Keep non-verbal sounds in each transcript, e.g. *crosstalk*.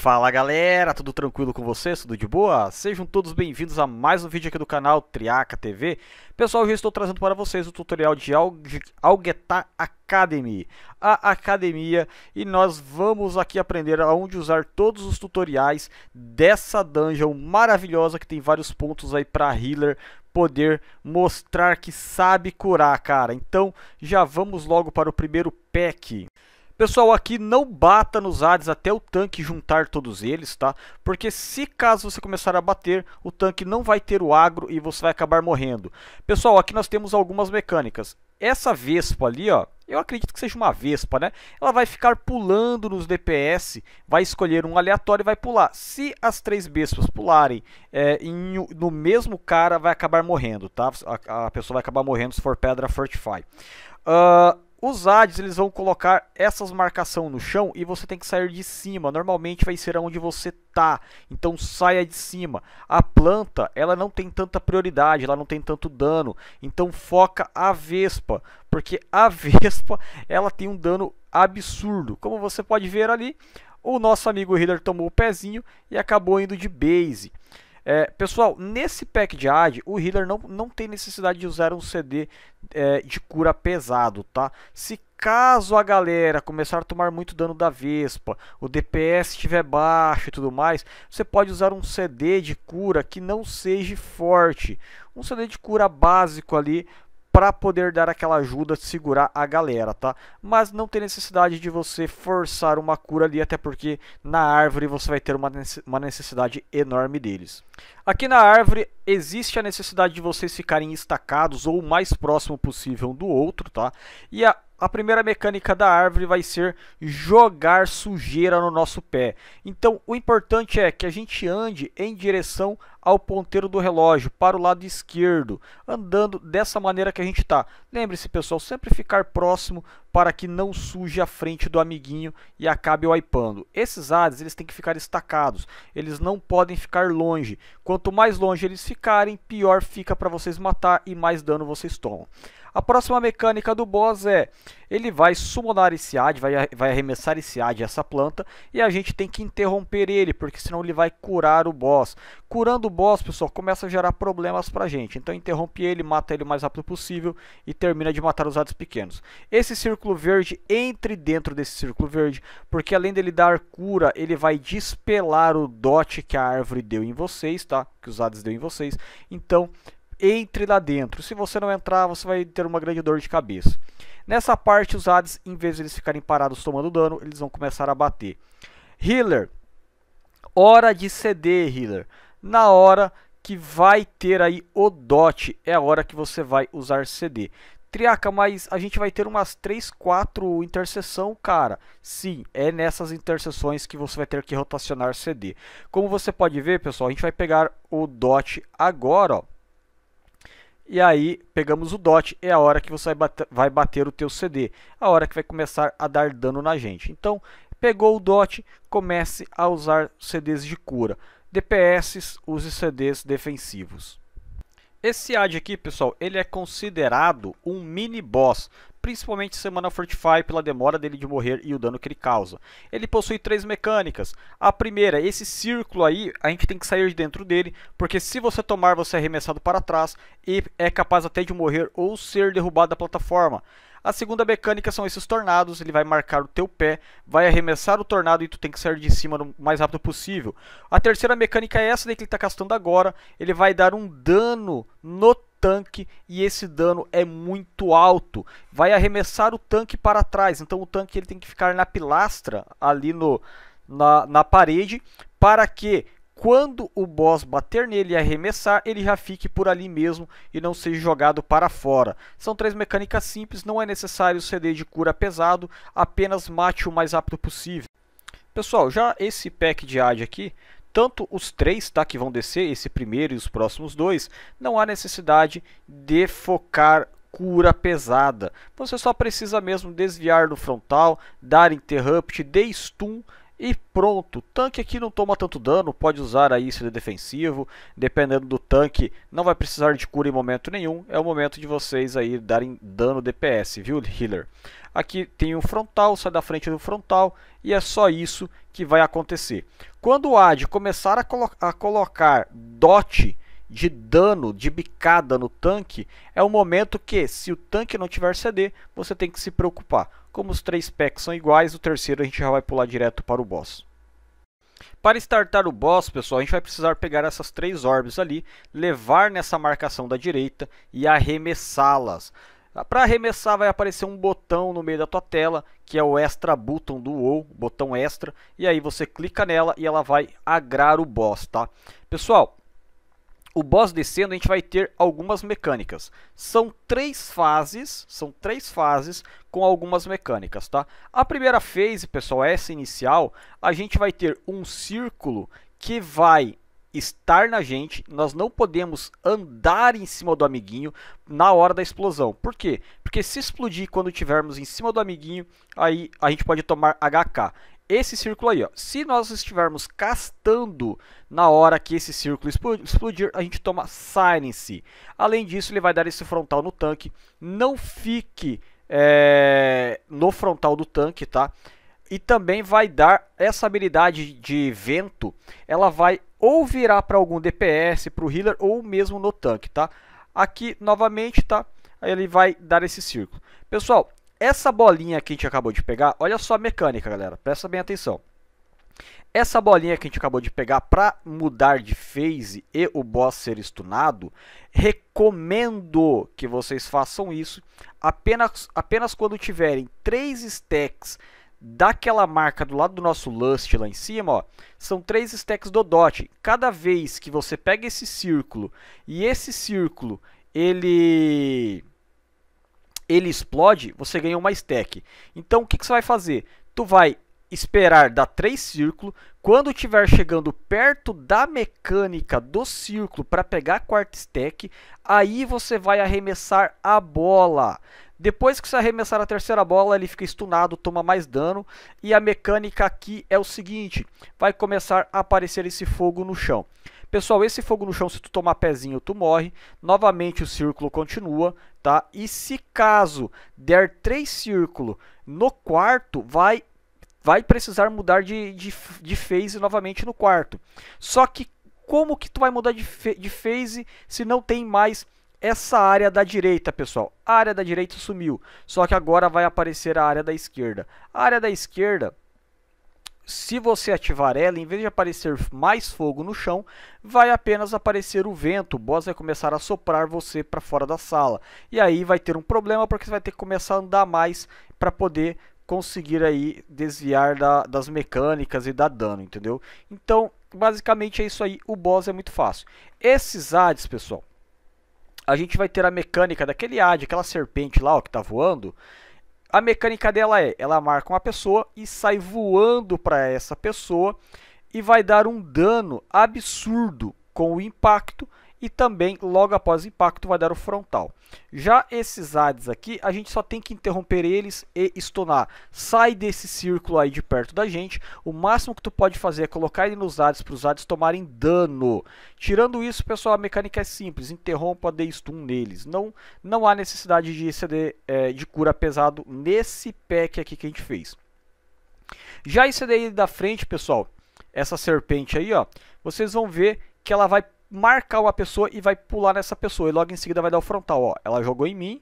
Fala galera, tudo tranquilo com vocês? Tudo de boa? Sejam todos bem-vindos a mais um vídeo aqui do canal Triaca TV. Pessoal, eu estou trazendo para vocês o tutorial de Algeta Academy, a academia, e nós vamos aqui aprender aonde usar todos os tutoriais dessa dungeon maravilhosa que tem vários pontos aí para healer poder mostrar que sabe curar, cara. Então, já vamos logo para o primeiro pack. Pessoal, aqui não bata nos ads até o tanque juntar todos eles, tá? Porque se caso você começar a bater, o tanque não vai ter o agro e você vai acabar morrendo. Pessoal, aqui nós temos algumas mecânicas. Essa Vespa ali, ó, eu acredito que seja uma Vespa, né? Ela vai ficar pulando nos DPS, vai escolher um aleatório e vai pular. Se as três Vespas pularem é, em, no mesmo cara, vai acabar morrendo, tá? A, a, pessoa vai acabar morrendo se for Pedra Fortify. Uh, os ADs eles vão colocar essas marcação no chão e você tem que sair de cima. Normalmente vai ser onde você tá. Então saia de cima. A planta, ela não tem tanta prioridade, ela não tem tanto dano. Então foca a Vespa, porque a *laughs* Vespa, ela tem um dano absurdo. Como você pode ver ali, o nosso amigo Healer tomou o pezinho e acabou indo de base. É, pessoal, nesse pack de AD, o healer não, não tem necessidade de usar um CD é, de cura pesado, tá? Se caso a galera começar a tomar muito dano da Vespa, o DPS estiver baixo e tudo mais, você pode usar um CD de cura que não seja forte. Um CD de cura básico ali para poder dar aquela ajuda, segurar a galera, tá? Mas não tem necessidade de você forçar uma cura ali, até porque na árvore você vai ter uma necessidade enorme deles. Aqui na árvore existe a necessidade de vocês ficarem estacados ou o mais próximo possível um do outro, tá? E a a primeira mecânica da árvore vai ser jogar sujeira no nosso pé. Então, o importante é que a gente ande em direção ao ponteiro do relógio, para o lado esquerdo, andando dessa maneira que a gente está. Lembre-se, pessoal, sempre ficar próximo para que não suje a frente do amiguinho e acabe aipando Esses ares eles têm que ficar estacados, eles não podem ficar longe. Quanto mais longe eles ficarem, pior fica para vocês matar e mais dano vocês tomam. A próxima mecânica do boss é ele vai summonar esse Ad, vai, vai arremessar esse Ad, essa planta, e a gente tem que interromper ele, porque senão ele vai curar o boss. Curando o boss, pessoal, começa a gerar problemas pra gente. Então interrompe ele, mata ele o mais rápido possível e termina de matar os Ads pequenos. Esse círculo verde, entre dentro desse círculo verde, porque além dele dar cura, ele vai despelar o dot que a árvore deu em vocês, tá? Que os Ads deu em vocês. Então, entre lá dentro. Se você não entrar, você vai ter uma grande dor de cabeça. Nessa parte, os Hades, em vez de eles ficarem parados tomando dano, eles vão começar a bater. Healer. Hora de ceder, Healer. Na hora que vai ter aí o dot, é a hora que você vai usar CD. Triaca, mas a gente vai ter umas 3, 4 interseção, cara. Sim, é nessas interseções que você vai ter que rotacionar CD. Como você pode ver, pessoal, a gente vai pegar o DOT agora, ó. E aí pegamos o DOT, é a hora que você vai bater, vai bater o teu CD, a hora que vai começar a dar dano na gente. Então, pegou o DOT, comece a usar CDs de cura. DPS, use CDs defensivos. Esse AD aqui, pessoal, ele é considerado um mini boss, principalmente Semana Fortify pela demora dele de morrer e o dano que ele causa. Ele possui três mecânicas. A primeira, esse círculo aí, a gente tem que sair de dentro dele, porque se você tomar, você é arremessado para trás e é capaz até de morrer ou ser derrubado da plataforma. A segunda mecânica são esses tornados, ele vai marcar o teu pé, vai arremessar o tornado e tu tem que sair de cima o mais rápido possível. A terceira mecânica é essa daí que ele está castando agora, ele vai dar um dano no tanque e esse dano é muito alto. Vai arremessar o tanque para trás, então o tanque ele tem que ficar na pilastra ali no, na, na parede para que quando o boss bater nele e arremessar, ele já fique por ali mesmo e não seja jogado para fora. São três mecânicas simples, não é necessário CD de cura pesado, apenas mate o mais rápido possível. Pessoal, já esse pack de AD aqui, tanto os três tá, que vão descer, esse primeiro e os próximos dois, não há necessidade de focar cura pesada. Você só precisa mesmo desviar do frontal, dar interrupt, de stun e pronto, tanque aqui não toma tanto dano, pode usar aí de defensivo, dependendo do tanque, não vai precisar de cura em momento nenhum, é o momento de vocês aí darem dano DPS, viu healer? Aqui tem o um frontal, sai da frente do frontal, e é só isso que vai acontecer. Quando o AD começar a, colo a colocar DOT, de dano, de bicada no tanque, é o momento que, se o tanque não tiver CD, você tem que se preocupar. Como os três packs são iguais, o terceiro a gente já vai pular direto para o boss. Para startar o boss, pessoal, a gente vai precisar pegar essas três orbes ali, levar nessa marcação da direita e arremessá-las. Para arremessar vai aparecer um botão no meio da tua tela, que é o extra button do WoW, botão extra, e aí você clica nela e ela vai agrar o boss, tá? Pessoal, o boss descendo, a gente vai ter algumas mecânicas. São três fases, são três fases com algumas mecânicas, tá? A primeira fase, pessoal, essa inicial, a gente vai ter um círculo que vai estar na gente, nós não podemos andar em cima do amiguinho na hora da explosão. Por quê? Porque se explodir quando estivermos em cima do amiguinho, aí a gente pode tomar HK esse círculo aí. Ó. Se nós estivermos castando na hora que esse círculo explodir, a gente toma silence. Além disso, ele vai dar esse frontal no tanque. Não fique é, no frontal do tanque, tá? E também vai dar essa habilidade de vento. Ela vai ou virar para algum DPS, para o healer, ou mesmo no tanque, tá? Aqui, novamente, tá? Aí ele vai dar esse círculo. Pessoal, essa bolinha que a gente acabou de pegar, olha só a mecânica, galera. Presta bem atenção. Essa bolinha que a gente acabou de pegar para mudar de phase e o boss ser stunado, recomendo que vocês façam isso apenas, apenas quando tiverem 3 stacks daquela marca do lado do nosso Lust lá em cima, ó, são três stacks do dot. Cada vez que você pega esse círculo e esse círculo ele ele explode, você ganha uma stack. Então o que, que você vai fazer? Tu vai esperar dar três círculos. Quando estiver chegando perto da mecânica do círculo para pegar a quarta stack, aí você vai arremessar a bola. Depois que você arremessar a terceira bola, ele fica stunado, toma mais dano. E a mecânica aqui é o seguinte, vai começar a aparecer esse fogo no chão. Pessoal, esse fogo no chão, se tu tomar pezinho, tu morre. Novamente o círculo continua, tá? E se caso der três círculos no quarto, vai vai precisar mudar de, de, de phase novamente no quarto. Só que como que tu vai mudar de, de phase se não tem mais essa área da direita, pessoal? A área da direita sumiu, só que agora vai aparecer a área da esquerda. A área da esquerda se você ativar ela, em vez de aparecer mais fogo no chão, vai apenas aparecer o vento. O boss vai começar a soprar você para fora da sala. E aí vai ter um problema porque você vai ter que começar a andar mais para poder conseguir aí desviar da, das mecânicas e dar dano, entendeu? Então, basicamente é isso aí. O boss é muito fácil. Esses ADs, pessoal, a gente vai ter a mecânica daquele AD, aquela serpente lá ó, que está voando a mecânica dela é, ela marca uma pessoa e sai voando para essa pessoa e vai dar um dano absurdo com o impacto, e também logo após o impacto vai dar o frontal. Já esses ADs aqui, a gente só tem que interromper eles e stunar. Sai desse círculo aí de perto da gente, o máximo que tu pode fazer é colocar ele nos ADs para os ADs tomarem dano. Tirando isso, pessoal, a mecânica é simples, interrompa, dê stun neles. Não, não há necessidade de CD é, de cura pesado nesse pack aqui que a gente fez. Já esse daí da frente, pessoal, essa serpente aí, ó, vocês vão ver que ela vai marcar uma pessoa e vai pular nessa pessoa. E logo em seguida vai dar o frontal. Ó. Ela jogou em mim,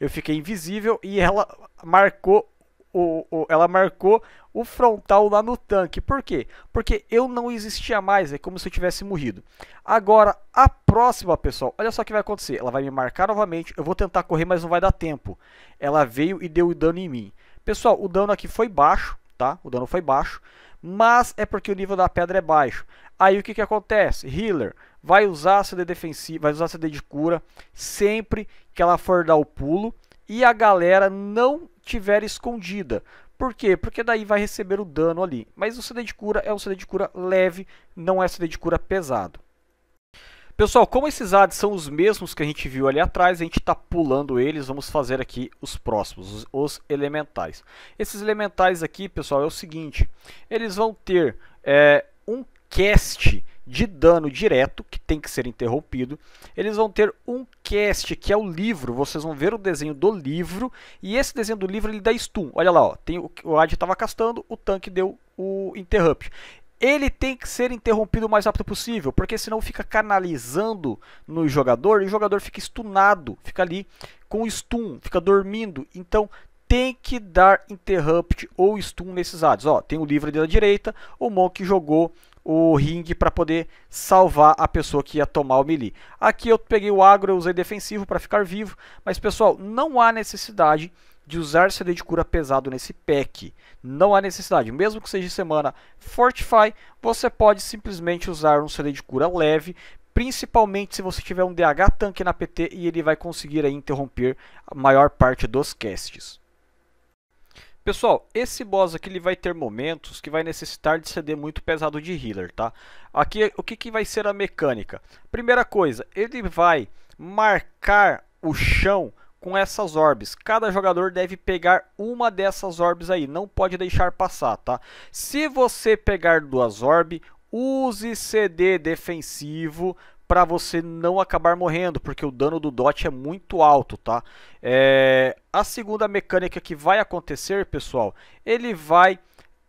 eu fiquei invisível e ela marcou o, o, ela marcou o frontal lá no tanque. Por quê? Porque eu não existia mais, é como se eu tivesse morrido. Agora, a próxima, pessoal, olha só o que vai acontecer. Ela vai me marcar novamente, eu vou tentar correr, mas não vai dar tempo. Ela veio e deu o dano em mim. Pessoal, o dano aqui foi baixo, tá? O dano foi baixo, mas é porque o nível da pedra é baixo. Aí o que, que acontece? Healer vai usar a CD defensivo, vai usar CD de cura sempre que ela for dar o pulo e a galera não tiver escondida. Por quê? Porque daí vai receber o dano ali. Mas o CD de cura é um CD de cura leve, não é CD de cura pesado. Pessoal, como esses ads são os mesmos que a gente viu ali atrás, a gente está pulando eles, vamos fazer aqui os próximos, os, os, elementais. Esses elementais aqui, pessoal, é o seguinte, eles vão ter é, um cast de dano direto, que tem que ser interrompido. Eles vão ter um cast, que é o livro, vocês vão ver o desenho do livro, e esse desenho do livro ele dá stun. Olha lá, ó, tem, o, o ad estava castando, o tanque deu o interrupt ele tem que ser interrompido o mais rápido possível, porque senão fica canalizando no jogador e o jogador fica stunado, fica ali com stun, fica dormindo. Então tem que dar interrupt ou stun nesses ADs. Ó, tem o livro ali da direita, o Monk jogou o ringue para poder salvar a pessoa que ia tomar o melee. Aqui eu peguei o agro, eu usei defensivo para ficar vivo, mas pessoal, não há necessidade de usar CD de cura pesado nesse pack. Não há necessidade, mesmo que seja semana Fortify, você pode simplesmente usar um CD de cura leve, principalmente se você tiver um DH tanque na PT e ele vai conseguir interromper a maior parte dos casts. Pessoal, esse boss aqui ele vai ter momentos que vai necessitar de CD muito pesado de healer, tá? Aqui, o que, que vai ser a mecânica? Primeira coisa, ele vai marcar o chão com essas orbes. Cada jogador deve pegar uma dessas orbes aí, não pode deixar passar, tá? Se você pegar duas orbes, use CD defensivo para você não acabar morrendo, porque o dano do dot é muito alto, tá? É... A segunda mecânica que vai acontecer, pessoal, ele vai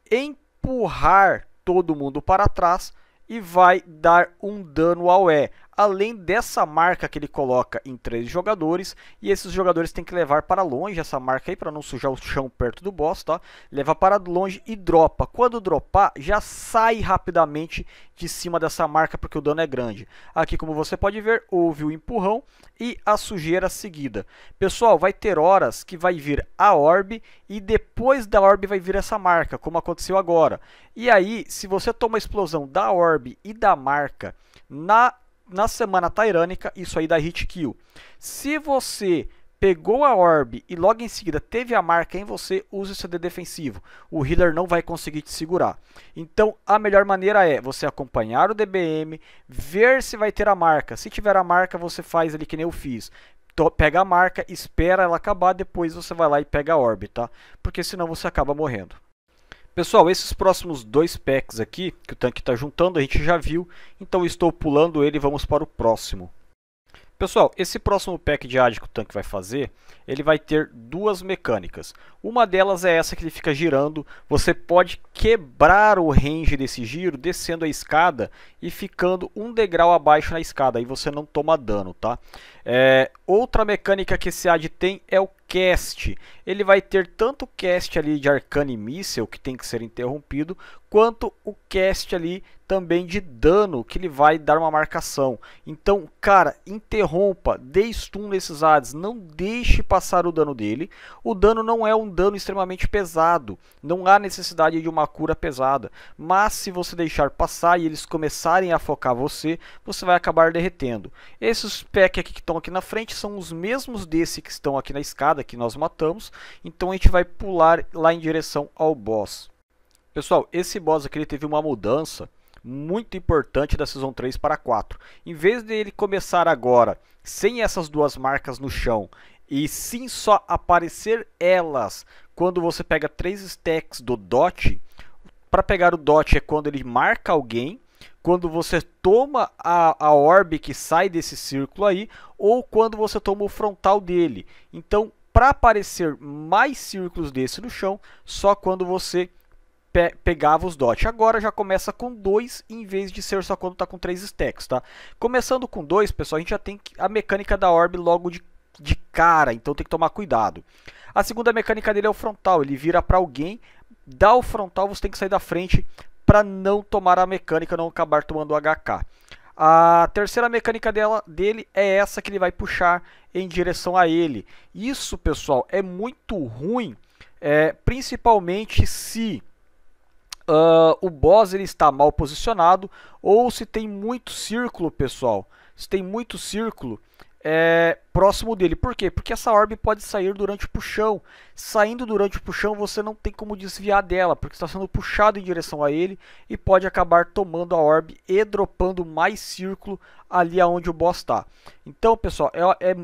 empurrar todo mundo para trás e vai dar um dano ao E além dessa marca que ele coloca em três jogadores, e esses jogadores têm que levar para longe essa marca aí, para não sujar o chão perto do boss, tá? Leva para longe e dropa. Quando dropar, já sai rapidamente de cima dessa marca, porque o dano é grande. Aqui, como você pode ver, houve o empurrão e a sujeira seguida. Pessoal, vai ter horas que vai vir a orb, e depois da orb vai vir essa marca, como aconteceu agora. E aí, se você toma a explosão da orb e da marca na na semana tirânica tá isso aí dá hit kill. Se você pegou a orb e logo em seguida teve a marca em você, use o CD defensivo. O healer não vai conseguir te segurar. Então, a melhor maneira é você acompanhar o DBM, ver se vai ter a marca. Se tiver a marca, você faz ali que nem eu fiz. Pega a marca, espera ela acabar, depois você vai lá e pega a orb, tá? Porque senão você acaba morrendo. Pessoal, esses próximos dois packs aqui que o tanque está juntando, a gente já viu, então estou pulando ele e vamos para o próximo. Pessoal, esse próximo pack de AD que o tanque vai fazer, ele vai ter duas mecânicas. Uma delas é essa que ele fica girando, você pode quebrar o range desse giro descendo a escada e ficando um degrau abaixo na escada, aí você não toma dano, tá? É, outra mecânica que esse AD tem é o cast. Ele vai ter tanto o cast ali de Arcane Missile, que tem que ser interrompido, quanto o cast ali também de dano que ele vai dar uma marcação. Então, cara, interrompa, dê stun nesses ADs, não deixe passar o dano dele. O dano não é um dano extremamente pesado, não há necessidade de uma cura pesada. Mas se você deixar passar e eles começarem a focar você, você vai acabar derretendo. Esses packs aqui que estão aqui na frente são os mesmos desses que estão aqui na escada, que nós matamos. Então a gente vai pular lá em direção ao boss. Pessoal, esse boss aqui ele teve uma mudança muito importante da Season 3 para 4. Em vez dele começar agora sem essas duas marcas no chão e sim só aparecer elas quando você pega três stacks do dot, para pegar o dot é quando ele marca alguém, quando você toma a, a orb que sai desse círculo aí, ou quando você toma o frontal dele. Então, para aparecer mais círculos desse no chão, só quando você pe pegava os DOT. Agora já começa com 2 em vez de ser só quando está com 3 stacks, tá? Começando com 2, pessoal, a gente já tem a mecânica da orb logo de, de cara, então tem que tomar cuidado. A segunda mecânica dele é o frontal, ele vira para alguém, dá o frontal, você tem que sair da frente para não tomar a mecânica, não acabar tomando o HK. A terceira mecânica dela, dele é essa que ele vai puxar em direção a ele. Isso, pessoal, é muito ruim, é, principalmente se uh, o boss ele está mal posicionado ou se tem muito círculo, pessoal. Se tem muito círculo é, próximo dele. Por quê? Porque essa orbe pode sair durante o puxão. Saindo durante o puxão, você não tem como desviar dela, porque está sendo puxado em direção a ele e pode acabar tomando a orbe e dropando mais círculo ali aonde o boss está. Então, pessoal, é, é,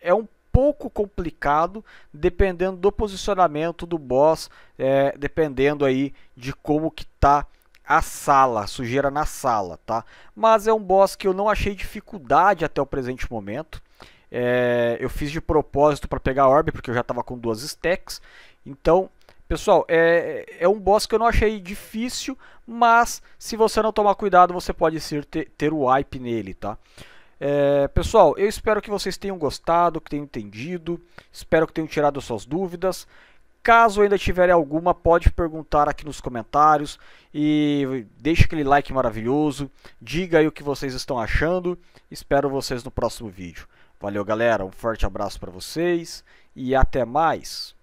é um pouco complicado, dependendo do posicionamento do boss, é, dependendo aí de como que tá a sala, a sujeira na sala, tá? Mas é um boss que eu não achei dificuldade até o presente momento. É, eu fiz de propósito para pegar a orb, porque eu já estava com duas stacks. Então, pessoal, é, é um boss que eu não achei difícil, mas se você não tomar cuidado, você pode ser, ter, ter o wipe nele, tá? É, pessoal, eu espero que vocês tenham gostado, que tenham entendido, espero que tenham tirado suas dúvidas. Caso ainda tiverem alguma, pode perguntar aqui nos comentários e deixa aquele like maravilhoso, diga aí o que vocês estão achando. Espero vocês no próximo vídeo. Valeu, galera, um forte abraço para vocês e até mais.